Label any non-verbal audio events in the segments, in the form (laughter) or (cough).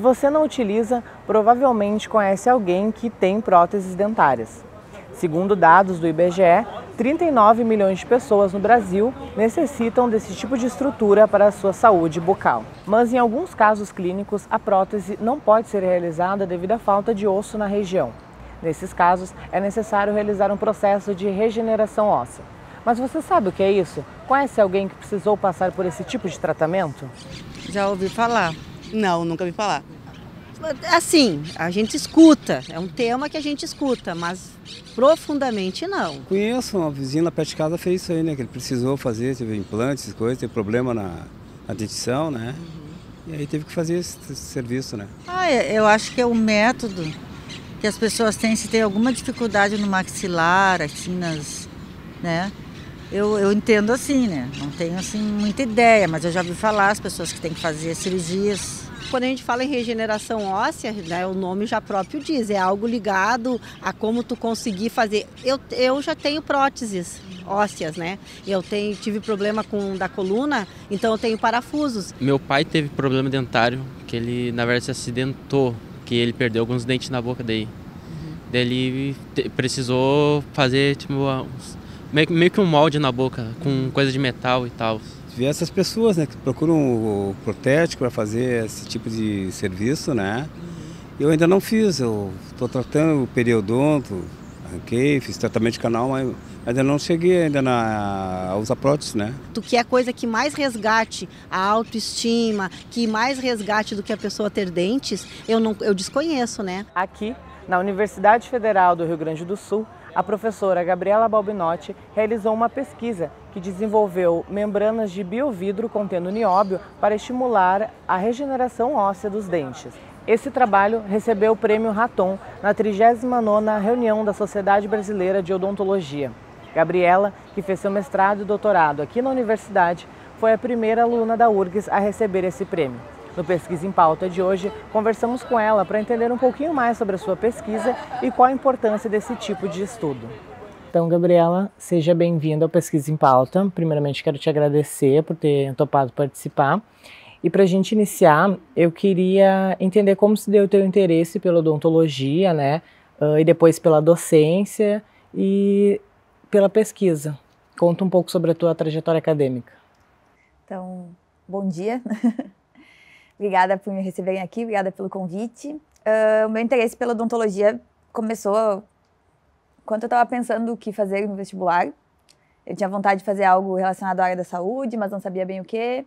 você não utiliza, provavelmente conhece alguém que tem próteses dentárias. Segundo dados do IBGE, 39 milhões de pessoas no Brasil necessitam desse tipo de estrutura para a sua saúde bucal. Mas em alguns casos clínicos, a prótese não pode ser realizada devido à falta de osso na região. Nesses casos, é necessário realizar um processo de regeneração óssea. Mas você sabe o que é isso? Conhece alguém que precisou passar por esse tipo de tratamento? Já ouvi falar. Não, nunca me falar. Assim, a gente escuta, é um tema que a gente escuta, mas profundamente não. Conheço, uma vizinha lá perto de casa fez isso aí, né? Que ele precisou fazer, teve implantes, coisas, teve problema na, na dentição, né? Uhum. E aí teve que fazer esse, esse serviço, né? Ah, é, eu acho que é o um método que as pessoas têm se tem alguma dificuldade no maxilar, assim, nas, né? Eu, eu entendo assim, né? Não tenho assim muita ideia, mas eu já ouvi falar as pessoas que têm que fazer cirurgias. Quando a gente fala em regeneração óssea, né, o nome já próprio diz, é algo ligado a como tu conseguir fazer. Eu, eu já tenho próteses ósseas, né? Eu tenho, tive problema com da coluna, então eu tenho parafusos. Meu pai teve problema dentário, que ele na verdade se acidentou, que ele perdeu alguns dentes na boca daí. Uhum. Daí ele precisou fazer tipo, uns meio, meio que um molde na boca, com coisa de metal e tal. Ver essas pessoas né, que procuram o protético para fazer esse tipo de serviço, né? Eu ainda não fiz, eu estou tratando o periodonto, arranquei, fiz tratamento de canal, mas ainda não cheguei ainda na, a usar prótese, né? Tu que é a coisa que mais resgate a autoestima, que mais resgate do que a pessoa ter dentes, eu, não, eu desconheço, né? Aqui, na Universidade Federal do Rio Grande do Sul, a professora Gabriela Balbinotti realizou uma pesquisa que desenvolveu membranas de biovidro contendo nióbio para estimular a regeneração óssea dos dentes. Esse trabalho recebeu o prêmio Raton na 39ª reunião da Sociedade Brasileira de Odontologia. Gabriela, que fez seu mestrado e doutorado aqui na universidade, foi a primeira aluna da URGS a receber esse prêmio. No Pesquisa em Pauta de hoje, conversamos com ela para entender um pouquinho mais sobre a sua pesquisa e qual a importância desse tipo de estudo. Então, Gabriela, seja bem-vinda ao Pesquisa em Pauta. Primeiramente, quero te agradecer por ter topado participar. E para a gente iniciar, eu queria entender como se deu o teu interesse pela odontologia, né? Uh, e depois pela docência e pela pesquisa. Conta um pouco sobre a tua trajetória acadêmica. Então, bom dia. (laughs) Obrigada por me receberem aqui, obrigada pelo convite. Uh, o meu interesse pela odontologia começou quando eu estava pensando o que fazer no vestibular. Eu tinha vontade de fazer algo relacionado à área da saúde, mas não sabia bem o que.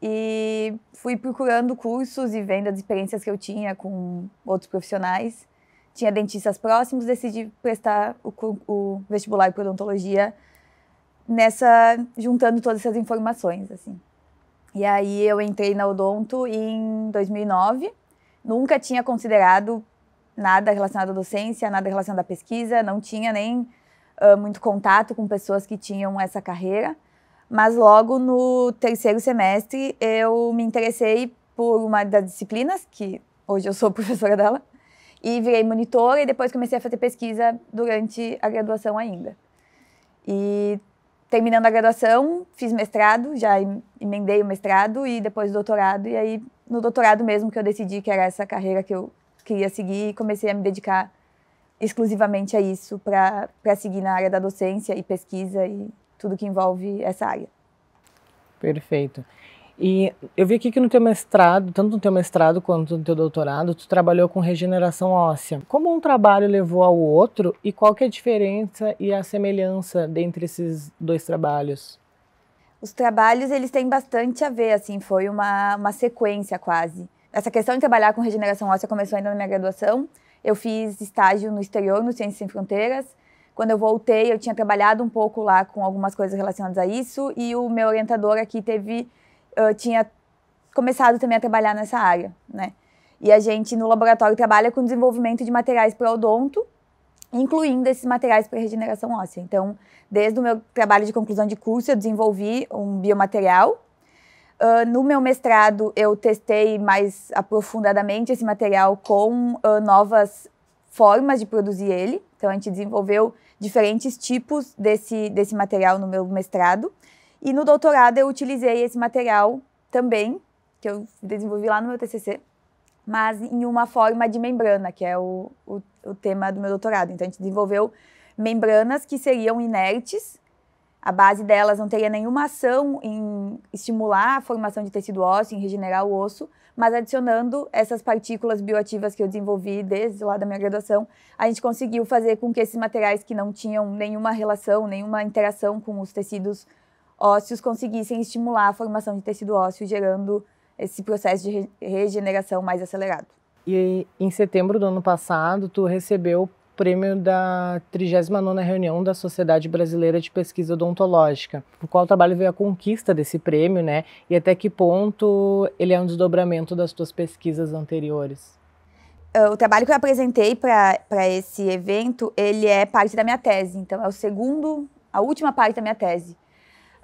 E fui procurando cursos e vendo as experiências que eu tinha com outros profissionais. Tinha dentistas próximos, decidi prestar o, o vestibular para odontologia nessa juntando todas essas informações assim. E aí eu entrei na Odonto em 2009. Nunca tinha considerado nada relacionado à docência, nada relacionado à pesquisa, não tinha nem uh, muito contato com pessoas que tinham essa carreira. Mas logo no terceiro semestre eu me interessei por uma das disciplinas, que hoje eu sou (laughs) professora dela, e virei monitora e depois comecei a fazer pesquisa durante a graduação ainda. E terminando a graduação, fiz mestrado, já emendei o mestrado e depois o doutorado. E aí, no doutorado mesmo, que eu decidi que era essa carreira que eu queria seguir e comecei a me dedicar exclusivamente a isso para seguir na área da docência e pesquisa e tudo que envolve essa área. Perfeito. E eu vi aqui que no teu mestrado, tanto no teu mestrado quanto no teu doutorado, tu trabalhou com regeneração óssea. Como um trabalho levou ao outro e qual que é a diferença e a semelhança dentre esses dois trabalhos? Os trabalhos, eles têm bastante a ver, assim, foi uma, uma sequência quase. Essa questão de trabalhar com regeneração óssea começou ainda na minha graduação. Eu fiz estágio no exterior, no Ciências Sem Fronteiras, quando eu voltei, eu tinha trabalhado um pouco lá com algumas coisas relacionadas a isso e o meu orientador aqui teve eu tinha começado também a trabalhar nessa área, né? E a gente no laboratório trabalha com desenvolvimento de materiais para odonto, incluindo esses materiais para regeneração óssea. Então, desde o meu trabalho de conclusão de curso, eu desenvolvi um biomaterial. Uh, no meu mestrado, eu testei mais aprofundadamente esse material com uh, novas formas de produzir ele. Então, a gente desenvolveu diferentes tipos desse, desse material no meu mestrado. E no doutorado eu utilizei esse material também, que eu desenvolvi lá no meu TCC, mas em uma forma de membrana, que é o, o, o tema do meu doutorado. Então a gente desenvolveu membranas que seriam inertes, a base delas não teria nenhuma ação em estimular a formação de tecido ósseo, em regenerar o osso, mas adicionando essas partículas bioativas que eu desenvolvi desde lá da minha graduação, a gente conseguiu fazer com que esses materiais que não tinham nenhuma relação, nenhuma interação com os tecidos ósseos conseguissem estimular a formação de tecido ósseo, gerando esse processo de regeneração mais acelerado. E em setembro do ano passado, tu recebeu o prêmio da 39ª reunião da Sociedade Brasileira de Pesquisa Odontológica, o qual trabalho veio a conquista desse prêmio, né? E até que ponto ele é um desdobramento das tuas pesquisas anteriores? Ah, o trabalho que eu apresentei para esse evento, ele é parte da minha tese, então é o segundo, a última parte da minha tese.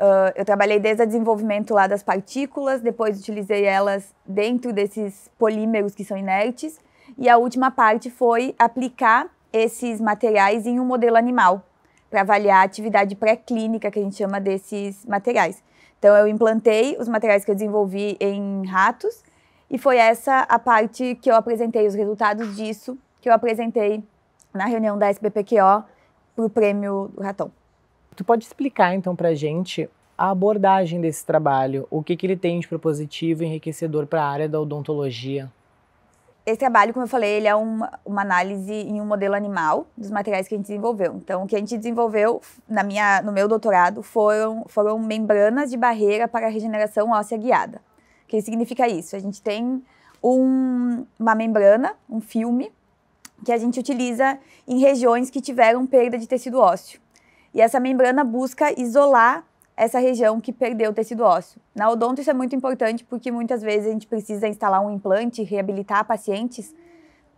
Uh, eu trabalhei desde o desenvolvimento lá das partículas, depois utilizei elas dentro desses polímeros que são inertes, e a última parte foi aplicar esses materiais em um modelo animal, para avaliar a atividade pré-clínica que a gente chama desses materiais. Então, eu implantei os materiais que eu desenvolvi em ratos, e foi essa a parte que eu apresentei os resultados disso, que eu apresentei na reunião da SBPQO para o prêmio do Ratão. Tu pode explicar então para a gente a abordagem desse trabalho, o que, que ele tem de propositivo e enriquecedor para a área da odontologia? Esse trabalho, como eu falei, ele é uma, uma, análise em um modelo animal dos materiais que a gente desenvolveu. Então, o que a gente desenvolveu na minha, no meu doutorado foram, foram membranas de barreira para regeneração óssea guiada. O que significa isso? A gente tem um, uma membrana, um filme, que a gente utiliza em regiões que tiveram perda de tecido ósseo. E essa membrana busca isolar essa região que perdeu o tecido ósseo. Na odonto isso é muito importante porque muitas vezes a gente precisa instalar um implante, reabilitar pacientes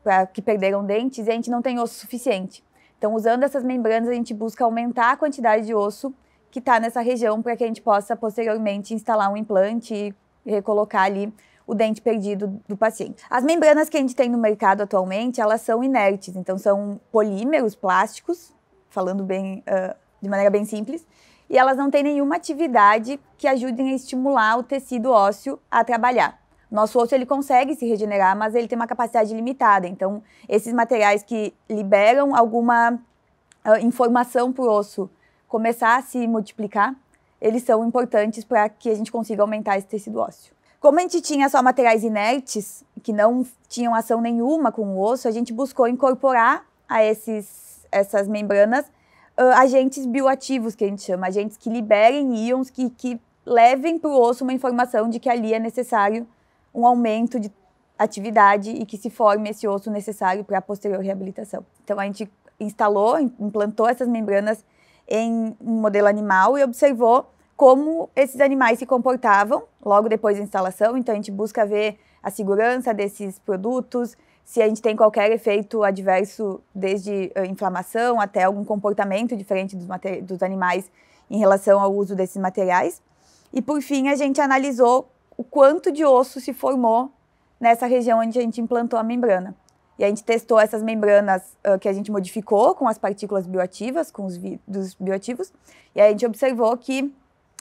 pra, que perderam dentes e a gente não tem osso suficiente. Então, usando essas membranas, a gente busca aumentar a quantidade de osso que está nessa região para que a gente possa posteriormente instalar um implante e recolocar ali o dente perdido do paciente. As membranas que a gente tem no mercado atualmente, elas são inertes, então são polímeros plásticos, falando bem uh, de maneira bem simples, e elas não têm nenhuma atividade que ajudem a estimular o tecido ósseo a trabalhar. Nosso osso ele consegue se regenerar, mas ele tem uma capacidade limitada. Então, esses materiais que liberam alguma uh, informação para o osso começar a se multiplicar, eles são importantes para que a gente consiga aumentar esse tecido ósseo. Como a gente tinha só materiais inertes, que não tinham ação nenhuma com o osso, a gente buscou incorporar a esses, essas membranas uh, agentes bioativos, que a gente chama, agentes que liberem íons, que, que levem para o osso uma informação de que ali é necessário um aumento de atividade e que se forme esse osso necessário para a posterior reabilitação. Então, a gente instalou, implantou essas membranas em um modelo animal e observou como esses animais se comportavam logo depois da instalação. Então, a gente busca ver a segurança desses produtos, se a gente tem qualquer efeito adverso, desde eh, inflamação até algum comportamento diferente dos, dos animais em relação ao uso desses materiais. E por fim, a gente analisou o quanto de osso se formou nessa região onde a gente implantou a membrana. E a gente testou essas membranas uh, que a gente modificou com as partículas bioativas, com os bi bioativos, e a gente observou que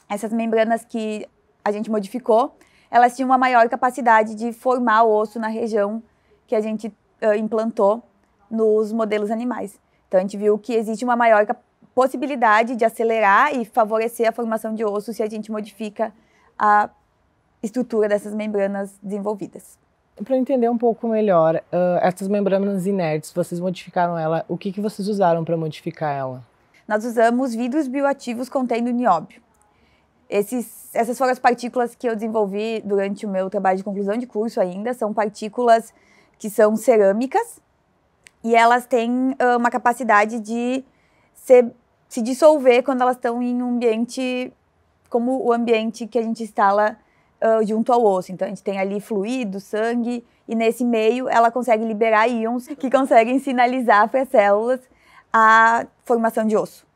essas membranas que a gente modificou, elas tinham uma maior capacidade de formar osso na região que a gente uh, implantou nos modelos animais. Então a gente viu que existe uma maior possibilidade de acelerar e favorecer a formação de osso se a gente modifica a estrutura dessas membranas desenvolvidas. Para entender um pouco melhor, uh, essas membranas inertes, vocês modificaram ela, o que, que vocês usaram para modificar ela? Nós usamos vidros bioativos contendo nióbio. Esses, essas foram as partículas que eu desenvolvi durante o meu trabalho de conclusão de curso ainda, são partículas que são cerâmicas e elas têm uh, uma capacidade de se, se dissolver quando elas estão em um ambiente como o ambiente que a gente instala uh, junto ao osso. Então a gente tem ali fluido, sangue e nesse meio ela consegue liberar íons que conseguem sinalizar para as células a formação de osso,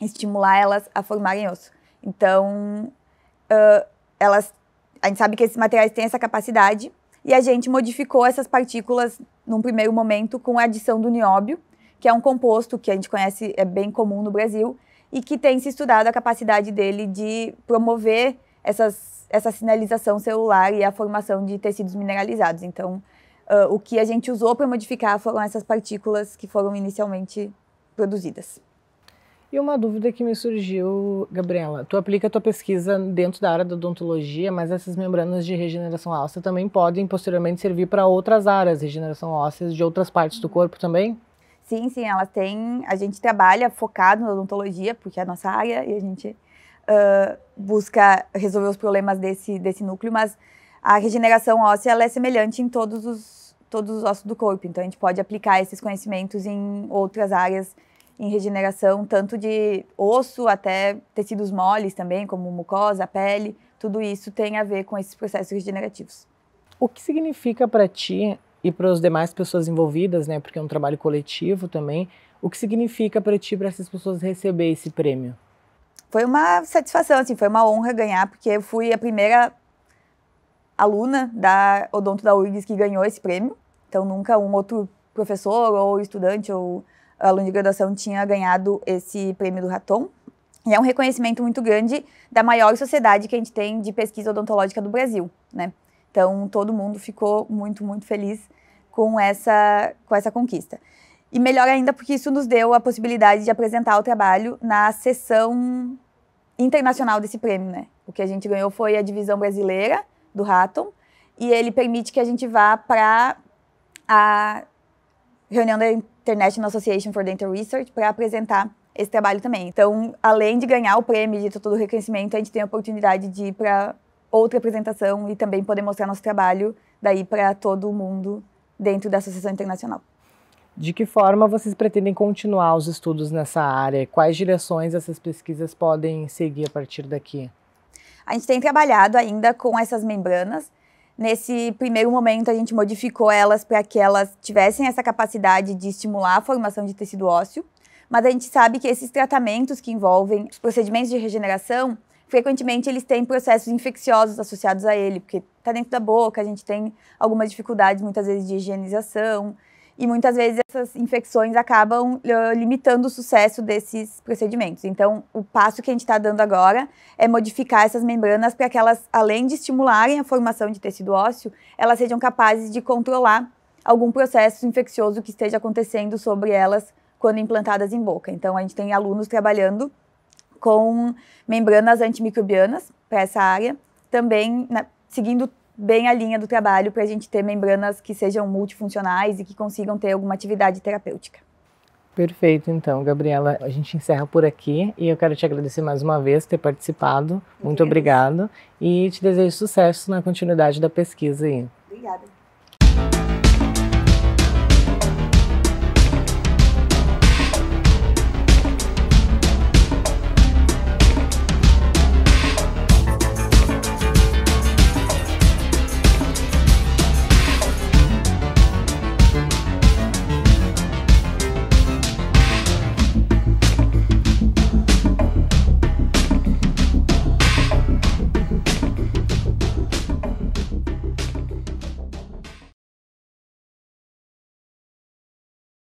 estimular elas a formarem osso. Então, uh, elas, a gente sabe que esses materiais têm essa capacidade e a gente modificou essas partículas num primeiro momento com a adição do nióbio, que é um composto que a gente conhece, é bem comum no Brasil, e que tem se estudado a capacidade dele de promover essas, essa sinalização celular e a formação de tecidos mineralizados. Então, uh, o que a gente usou para modificar foram essas partículas que foram inicialmente produzidas. E uma dúvida que me surgiu, Gabriela, tu aplica a tua pesquisa dentro da área da odontologia, mas essas membranas de regeneração óssea também podem posteriormente servir para outras áreas, regeneração óssea de outras partes do corpo também? Sim, sim, elas têm. A gente trabalha focado na odontologia, porque é a nossa área, e a gente uh, busca resolver os problemas desse, desse núcleo, mas a regeneração óssea ela é semelhante em todos os, todos os ossos do corpo, então a gente pode aplicar esses conhecimentos em outras áreas em regeneração, tanto de osso até tecidos moles também, como mucosa, pele, tudo isso tem a ver com esses processos regenerativos. O que significa para ti e para as demais pessoas envolvidas, né, porque é um trabalho coletivo também, o que significa para ti para essas pessoas receber esse prêmio? Foi uma satisfação, assim, foi uma honra ganhar, porque eu fui a primeira aluna da Odonto da URGS que ganhou esse prêmio. Então nunca um outro professor ou estudante ou o aluno de graduação tinha ganhado esse prêmio do Raton. E é um reconhecimento muito grande da maior sociedade que a gente tem de pesquisa odontológica do Brasil, né? Então, todo mundo ficou muito, muito feliz com essa, com essa conquista. E melhor ainda, porque isso nos deu a possibilidade de apresentar o trabalho na sessão internacional desse prêmio, né? O que a gente ganhou foi a divisão brasileira do Raton, e ele permite que a gente vá para a reunião da International Association for Dental Research para apresentar esse trabalho também. Então, além de ganhar o prêmio de todo o reconhecimento, a gente tem a oportunidade de ir para outra apresentação e também poder mostrar nosso trabalho daí para todo mundo dentro da Associação Internacional. De que forma vocês pretendem continuar os estudos nessa área? Quais direções essas pesquisas podem seguir a partir daqui? A gente tem trabalhado ainda com essas membranas, Nesse primeiro momento, a gente modificou elas para que elas tivessem essa capacidade de estimular a formação de tecido ósseo, mas a gente sabe que esses tratamentos que envolvem os procedimentos de regeneração, frequentemente eles têm processos infecciosos associados a ele, porque está dentro da boca, a gente tem algumas dificuldades muitas vezes de higienização, e muitas vezes essas infecções acabam uh, limitando o sucesso desses procedimentos. Então, o passo que a gente está dando agora é modificar essas membranas para que elas, além de estimularem a formação de tecido ósseo, elas sejam capazes de controlar algum processo infeccioso que esteja acontecendo sobre elas quando implantadas em boca. Então, a gente tem alunos trabalhando com membranas antimicrobianas para essa área, também na, né, seguindo bem a linha do trabalho para a gente ter membranas que sejam multifuncionais e que consigam ter alguma atividade terapêutica. Perfeito, então, Gabriela, a gente encerra por aqui e eu quero te agradecer mais uma vez por ter participado. Muito Entendi. obrigado e te desejo sucesso na continuidade da pesquisa aí. Obrigada.